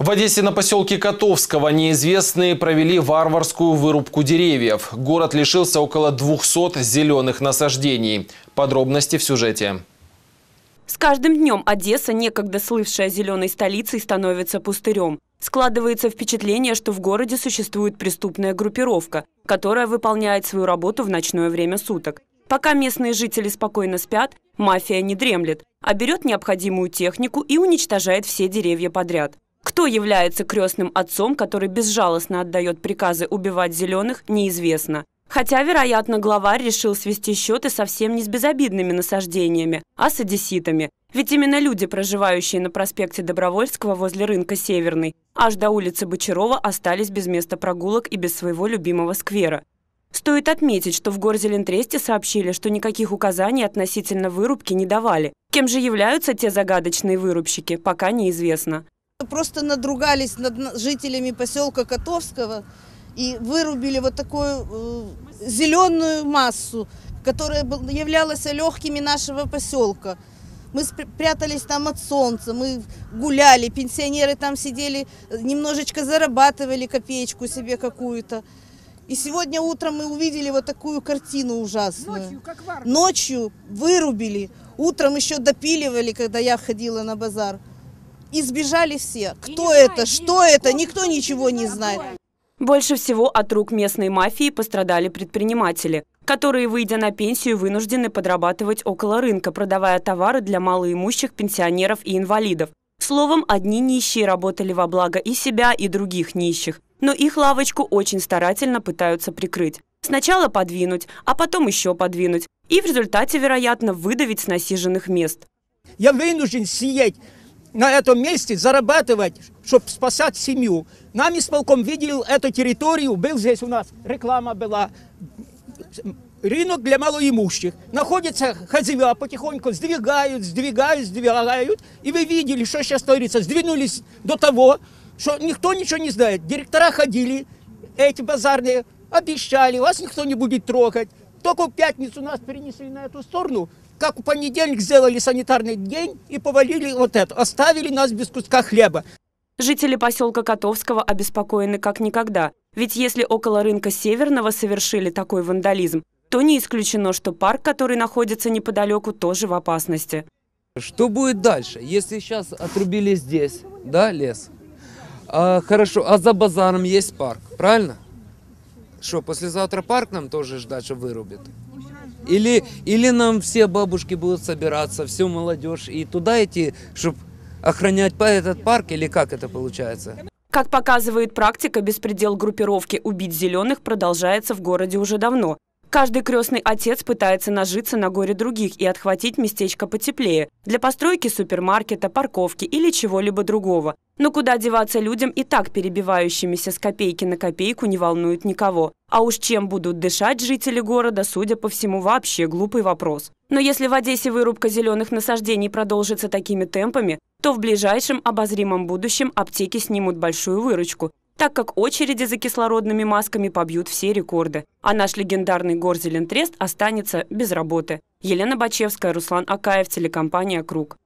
В Одессе на поселке Котовского неизвестные провели варварскую вырубку деревьев. Город лишился около 200 зеленых насаждений. Подробности в сюжете. С каждым днем Одесса, некогда слывшая зеленой столицей, становится пустырем. Складывается впечатление, что в городе существует преступная группировка, которая выполняет свою работу в ночное время суток. Пока местные жители спокойно спят, мафия не дремлет, а берет необходимую технику и уничтожает все деревья подряд. Кто является крестным отцом, который безжалостно отдает приказы убивать зеленых, неизвестно. Хотя, вероятно, главарь решил свести счеты совсем не с безобидными насаждениями, а с одесситами. Ведь именно люди, проживающие на проспекте Добровольского возле рынка Северный, аж до улицы Бочарова остались без места прогулок и без своего любимого сквера. Стоит отметить, что в Горзелентресте сообщили, что никаких указаний относительно вырубки не давали. Кем же являются те загадочные вырубщики, пока неизвестно просто надругались над жителями поселка Котовского и вырубили вот такую э, зеленую массу, которая являлась легкими нашего поселка. Мы прятались там от солнца, мы гуляли, пенсионеры там сидели, немножечко зарабатывали копеечку себе какую-то. И сегодня утром мы увидели вот такую картину ужасную. Ночью, как в армии. Ночью вырубили, утром еще допиливали, когда я ходила на базар избежали все. Кто это, что это, никто ничего не знает. Больше всего от рук местной мафии пострадали предприниматели, которые, выйдя на пенсию, вынуждены подрабатывать около рынка, продавая товары для малоимущих, пенсионеров и инвалидов. Словом, одни нищие работали во благо и себя, и других нищих. Но их лавочку очень старательно пытаются прикрыть. Сначала подвинуть, а потом еще подвинуть. И в результате, вероятно, выдавить с насиженных мест. Я вынужден съесть на этом месте зарабатывать, чтобы спасать семью. Нам исполком видел эту территорию, был здесь у нас, реклама была, рынок для малоимущих. Находятся хозяева потихоньку, сдвигают, сдвигают, сдвигают. И вы видели, что сейчас творится. Сдвинулись до того, что никто ничего не знает. Директора ходили, эти базарные, обещали, вас никто не будет трогать. Только в пятницу нас перенесли на эту сторону, как в понедельник сделали санитарный день и повалили вот это, оставили нас без куска хлеба. Жители поселка Котовского обеспокоены как никогда. Ведь если около рынка Северного совершили такой вандализм, то не исключено, что парк, который находится неподалеку, тоже в опасности. Что будет дальше, если сейчас отрубили здесь, да, лес? А, хорошо, а за базаром есть парк, правильно? Что, послезавтра парк нам тоже ждать, что вырубит? Или, или нам все бабушки будут собираться, всю молодежь, и туда идти, чтобы охранять этот парк, или как это получается? Как показывает практика, беспредел группировки «Убить зеленых» продолжается в городе уже давно. Каждый крестный отец пытается нажиться на горе других и отхватить местечко потеплее для постройки супермаркета, парковки или чего-либо другого. Но куда деваться людям и так перебивающимися с копейки на копейку не волнуют никого. А уж чем будут дышать жители города, судя по всему, вообще глупый вопрос. Но если в Одессе вырубка зеленых насаждений продолжится такими темпами, то в ближайшем обозримом будущем аптеки снимут большую выручку так как очереди за кислородными масками побьют все рекорды, а наш легендарный Горзелен Трест останется без работы. Елена Бачевская, Руслан Акаев, телекомпания «Круг».